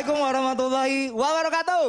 Assalamualaikum warahmatullahi wabarakatuh.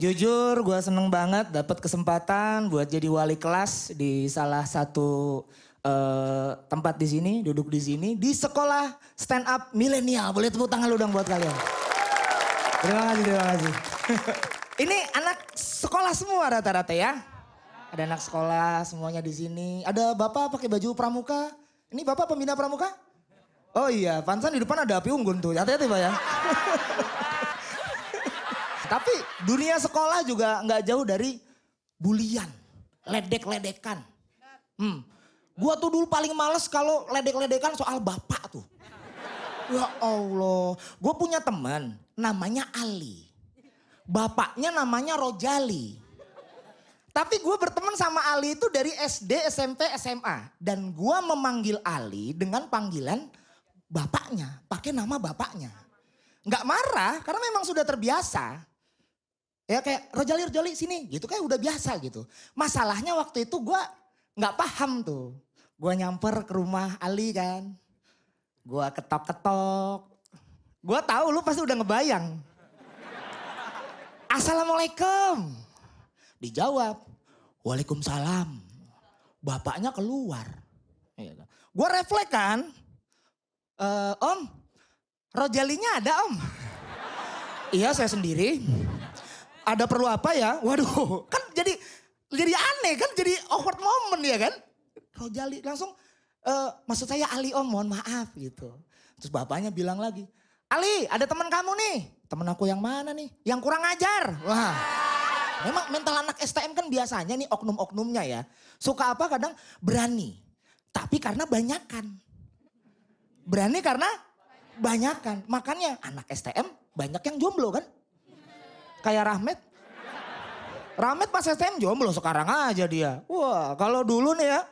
Jujur gue seneng banget dapat kesempatan buat jadi wali kelas di salah satu uh, tempat di sini, duduk di sini, di sekolah stand up milenial. Boleh tepuk tangan lu dong buat kalian. Terima kasih, terima kasih. Ini anak sekolah semua rata-rata ya. Ada anak sekolah semuanya di sini. Ada bapak pakai baju pramuka. Ini bapak pembina pramuka? Oh iya, Vansan di depan ada api unggun tuh. Hati-hati Pak ya. Tapi dunia sekolah juga nggak jauh dari bulian, ledek-ledekan. Hmm. Gua tuh dulu paling males kalau ledek-ledekan soal bapak tuh. Ya Allah, gue punya teman namanya Ali. Bapaknya namanya Rojali. Tapi gue berteman sama Ali itu dari SD, SMP, SMA. Dan gue memanggil Ali dengan panggilan bapaknya, pakai nama bapaknya. Nggak marah karena memang sudah terbiasa. Ya kayak Rojali Rojali sini gitu kayak udah biasa gitu. Masalahnya waktu itu gue nggak paham tuh. Gue nyamper ke rumah Ali kan. Gue ketok-ketok. Gue tahu lu pasti udah ngebayang. Assalamualaikum. Dijawab. Waalaikumsalam. Bapaknya keluar. Iya kan. Gue refleks kan e, om, rojalinya ada om. iya saya sendiri. Ada perlu apa ya? Waduh, kan jadi jadi aneh kan, jadi awkward moment ya kan. Rojali langsung, e, maksud saya Ali om mohon maaf gitu. Terus bapaknya bilang lagi, Ali ada teman kamu nih. Temen aku yang mana nih? Yang kurang ajar. Wah. Memang mental anak STM kan biasanya nih oknum-oknumnya ya. Suka apa kadang berani. Tapi karena banyakan. Berani karena banyakan. Makanya anak STM banyak yang jomblo kan? Kayak Rahmat. Rahmat pas STM jomblo sekarang aja dia. Wah kalau dulu nih ya.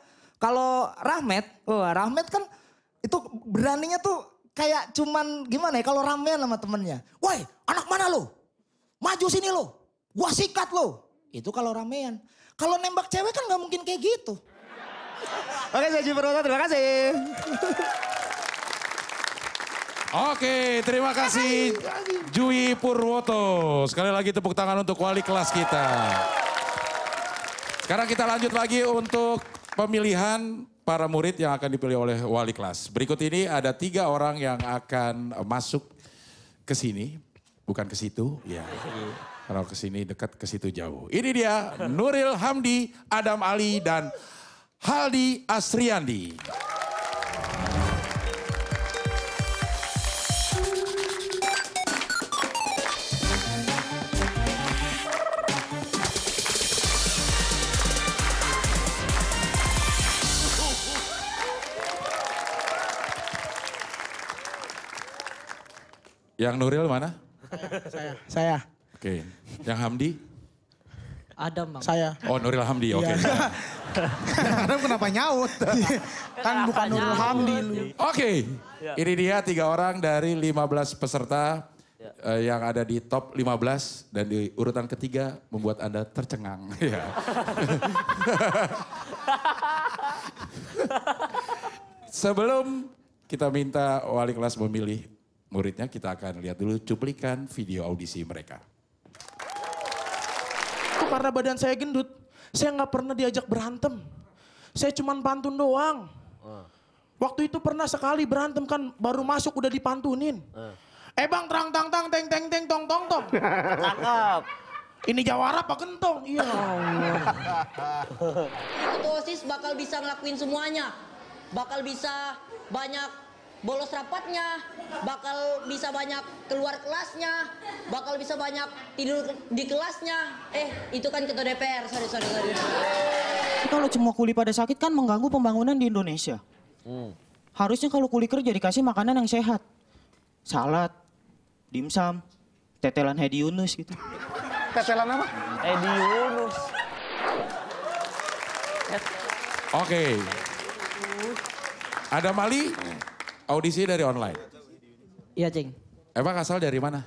Kalau Rahmat, wah Rahmat kan itu beraninya tuh kayak cuman gimana ya kalau ramean sama temennya. Woi anak mana lo Maju sini lo Gua sikat lo Itu kalau ramean. Kalau nembak cewek kan gak mungkin kayak gitu. Oke, saya Jimmy Terima kasih. Oke, terima kasih Jui Purwoto. Sekali lagi tepuk tangan untuk wali kelas kita. Sekarang kita lanjut lagi untuk pemilihan para murid yang akan dipilih oleh wali kelas. Berikut ini ada tiga orang yang akan masuk ke sini, bukan ke situ. Ya. Kalau ke sini dekat, ke situ jauh. Ini dia Nuril Hamdi, Adam Ali, dan Haldi Asriandi. Yang Nuril mana? Saya. Saya. Oke. Okay. Yang Hamdi? Adam bang. Saya. Oh Nuril Hamdi, oke. Okay. Iya. Adam kenapa nyaut? kan bukan Nuril Hamdi. Oke, okay. Iya. ini dia tiga orang dari 15 peserta ya. uh, yang ada di top 15 dan di urutan ketiga membuat Anda tercengang. Iya. Sebelum kita minta wali kelas memilih muridnya, kita akan lihat dulu cuplikan video audisi mereka. karena badan saya gendut, saya nggak pernah diajak berantem. Saya cuma pantun doang. Waktu itu pernah sekali berantem kan baru masuk udah dipantunin. Eh bang terang tang tang teng teng teng tong tong tong. Cakep. Ini jawara apa kentong? Iya Itu OSIS bakal bisa ngelakuin semuanya. Bakal bisa banyak bolos rapatnya, bakal bisa banyak keluar kelasnya, bakal bisa banyak tidur di kelasnya. Eh, itu kan ketua DPR, sorry, sorry, sorry. Kalau semua kuli pada sakit kan mengganggu pembangunan di Indonesia. Hmm. Harusnya kalau kuli kerja dikasih makanan yang sehat. Salad, dimsum, tetelan Hedi Yunus gitu. Tetelan apa? Hedi Yunus. Oke. Okay. Ada Mali? Audisi dari online? Iya, Cing. Emang asal dari mana?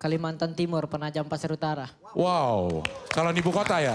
Kalimantan Timur, Penajam Pasir Utara. Wow, calon ibu kota ya?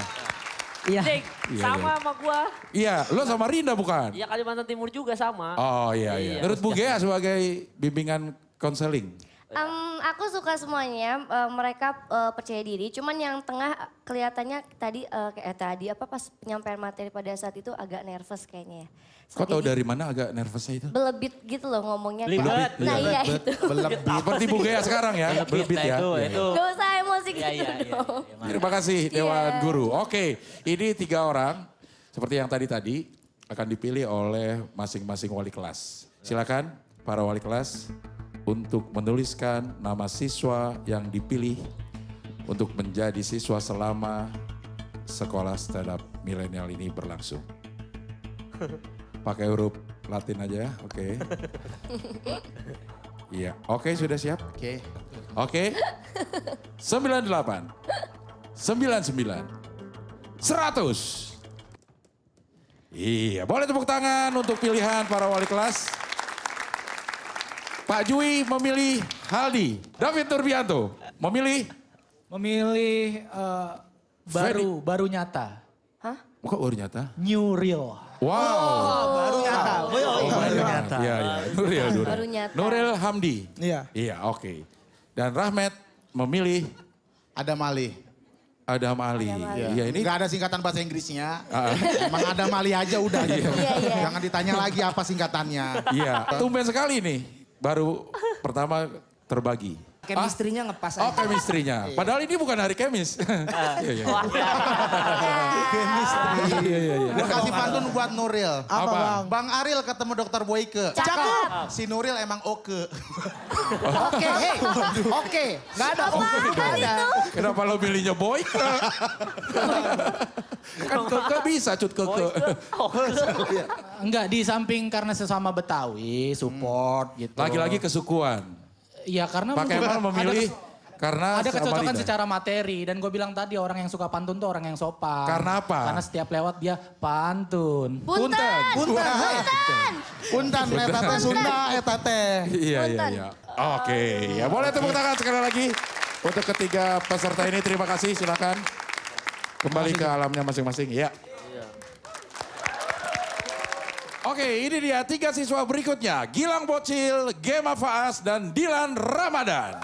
Iya. Cing, ya, sama ya. sama gua. Iya, lo sama Rinda bukan? Iya, Kalimantan Timur juga sama. Oh iya, iya. iya. Menurut Bu Gea sebagai bimbingan konseling? Um, aku suka semuanya. Uh, mereka uh, percaya diri. Cuman yang tengah eh, kelihatannya tadi uh, kayak tadi apa pas penyampaian materi pada saat itu agak nervous kayaknya. So, ya. Kau tahu dari mana agak nervousnya itu? Belebit gitu loh ngomongnya. Belebit. Nah iya itu. Iya. Belebit. Seperti Bu Gaya sekarang ya. Belebit ya. Itu, iya, itu. Iya. Gak usah emosi gitu ya, ya, dong. Ya, Terima kasih Dewan yeah. Guru. Oke, ini tiga orang seperti yang tadi-tadi akan dipilih oleh masing-masing wali kelas. Silakan para wali kelas untuk menuliskan nama siswa yang dipilih untuk menjadi siswa selama sekolah startup milenial ini berlangsung. Pakai huruf Latin aja, ya, oke. Okay. Iya, oke okay, sudah siap? Oke. Okay. Oke. Okay. 98. 99. 100. Iya, boleh tepuk tangan untuk pilihan para wali kelas. Pak Jui memilih Haldi. David Turbianto memilih? Memilih uh, baru, Freddy. baru nyata. Hah? Kok baru nyata? New Real. Wow. Oh, baru nyata. Oh, oh, oh, baru nyata. Iya, iya. Nuril, Nuril. Baru nyata. Nuril Hamdi. Iya. Iya, oke. Okay. Dan Rahmat memilih Ada Ali. Ada Mali. Iya, ini enggak ada singkatan bahasa Inggrisnya. Uh. Emang Adam Ali aja udah iya. gitu. Iya, iya. Jangan ditanya lagi apa singkatannya. Iya. Tumben sekali nih baru pertama terbagi. kemistrinya ah? ngepas oh, aja. Oh, kemistrinya iya. Padahal ini bukan hari kemis. Ah. Iya, iya. iya. Kemistri. Iya, iya, iya. Gue kasih pantun buat Nuril. Apa, Bang? Bang Aril ketemu dokter Boyke. Cakep. Si Nuril emang oke. Oh. Oke, hei. Oke. Gak ada oke. Gak ada. Kenapa lo pilihnya Boyke? Keke bisa cut keke. Oh, iya. oh iya. Iya. Enggak, di samping karena sesama Betawi, support hmm. gitu. Lagi-lagi kesukuan. Iya karena Pakai memilih ada, karena ada kecocokan lidah. secara materi dan gue bilang tadi orang yang suka pantun tuh orang yang sopan. Karena apa? Karena setiap lewat dia pantun. Punten, punten, punten, punten, punten, punten, punten. Sunda, etate. Iya, iya, iya. Oke, okay. ya boleh tepuk tangan sekali lagi untuk ketiga peserta ini. Terima kasih, silakan kembali ke alamnya masing-masing ya. Oke, ini dia tiga siswa berikutnya. Gilang Bocil, Gema Faas, dan Dilan Ramadan.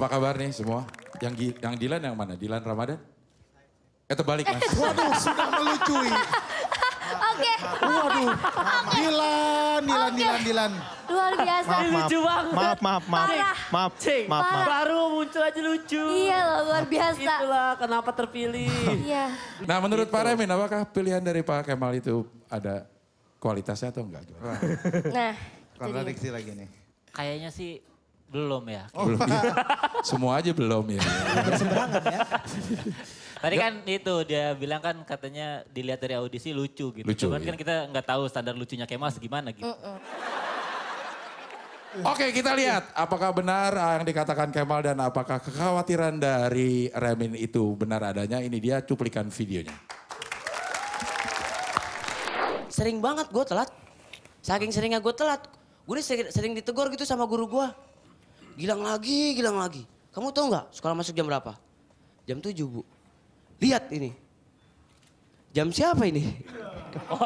Apa kabar nih semua? Yang di yang Dilan yang mana? Dilan Ramadan? Eh terbalik mas. Waduh sudah melucui. Oke. Okay. Waduh. Dilan, Dilan, okay. Dilan, Dilan. Luar biasa. Maaf, maaf, lucu banget. Maaf, maaf, maaf. Parah. Maaf, Cing. maaf, maaf. Baru muncul aja lucu. Iya loh, luar biasa. Itulah kenapa terpilih. Iya. nah menurut gitu. Pak Remin, apakah pilihan dari Pak Kemal itu ada kualitasnya atau enggak? Nah, kontradiksi lagi nih. Kayaknya sih belum ya. Oh. Belum. Semua aja belum ya. Berseberangan ya. Tadi kan itu dia bilang kan katanya dilihat dari audisi lucu gitu. Lucu, Cuman iya. kan kita nggak tahu standar lucunya Kemas gimana gitu. Uh -uh. Oke kita lihat apakah benar ah, yang dikatakan Kemal dan apakah kekhawatiran dari Remin itu benar adanya. Ini dia cuplikan videonya. Sering banget gue telat. Saking seringnya gue telat. Gue sering, sering ditegur gitu sama guru gue. Gilang lagi, Gilang lagi. Kamu tahu nggak sekolah masuk jam berapa? Jam tujuh bu. Lihat ini. Jam siapa ini?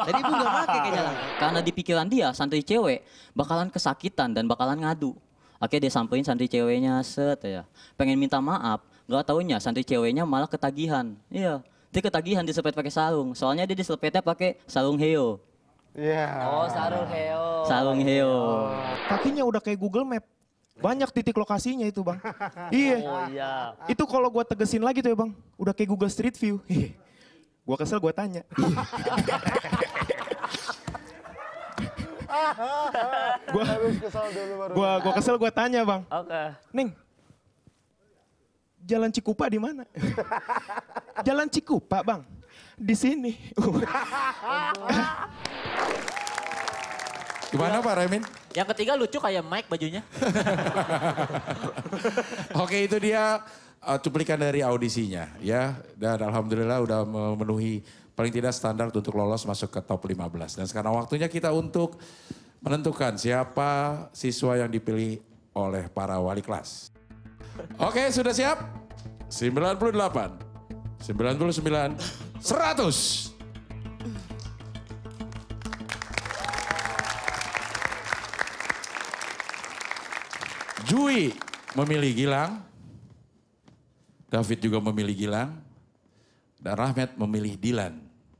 Tadi ibu nggak pakai kayaknya lah. Karena di pikiran dia santri cewek bakalan kesakitan dan bakalan ngadu. Akhirnya dia sampein santri ceweknya set ya. Pengen minta maaf, nggak taunya santri ceweknya malah ketagihan. Iya, dia ketagihan diselepet pakai sarung. Soalnya dia disepetnya pakai sarung heo. Iya. Yeah. Oh, sarung heo. Sarung heo. Kakinya udah kayak Google Map. Banyak titik lokasinya itu bang. iya. Oh iya. Itu kalau gue tegesin lagi tuh ya bang, udah kayak Google Street View. gue kesel gue tanya. gua, kesel Gua, kesel gue tanya bang. Oke. Neng, Jalan Cikupa di mana? Jalan Cikupa bang, di sini. Gimana Pak Remin? Yang ketiga lucu kayak Mike bajunya. Oke itu dia uh, cuplikan dari audisinya ya. Dan Alhamdulillah udah memenuhi paling tidak standar untuk lolos masuk ke top 15. Dan sekarang waktunya kita untuk menentukan siapa siswa yang dipilih oleh para wali kelas. Oke sudah siap? 98, 99, 100. Jui memilih Gilang. David juga memilih Gilang. Dan Rahmat memilih Dilan.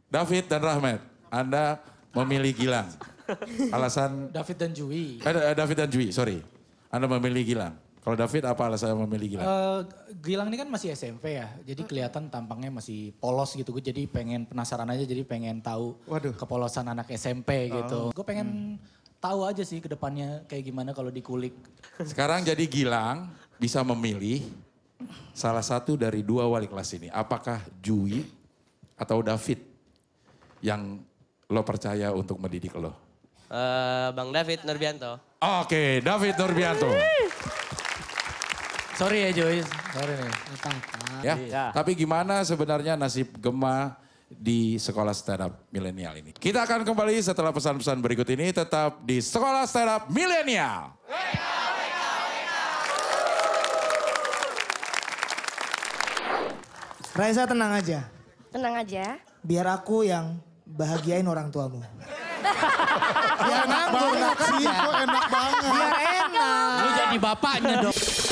David dan Rahmat, Anda memilih Gilang. Alasan... David dan Jui. Eh, eh David dan Jui, sorry. Anda memilih Gilang. Kalau David apa alasan memilih Gilang? Uh, Gilang ini kan masih SMP ya, jadi kelihatan tampangnya masih polos gitu. Gue jadi pengen penasaran aja, jadi pengen tahu Waduh. kepolosan anak SMP gitu. Oh. Gue pengen hmm tahu aja sih ke depannya kayak gimana kalau dikulik. Sekarang jadi Gilang bisa memilih salah satu dari dua wali kelas ini. Apakah Jui atau David yang lo percaya untuk mendidik lo? Uh, Bang David Nurbianto. Oke, okay, David Nurbianto. Sorry ya Joyce, sorry nih. Ya, ya. Tapi gimana sebenarnya nasib Gemma di Sekolah startup Milenial ini. Kita akan kembali setelah pesan-pesan berikut ini tetap di Sekolah startup Milenial. Raisa tenang aja. Tenang aja. Biar aku yang bahagiain orang tuamu. Biar enak banget sih, enak banget. Biar enak. Lu jadi bapaknya dong.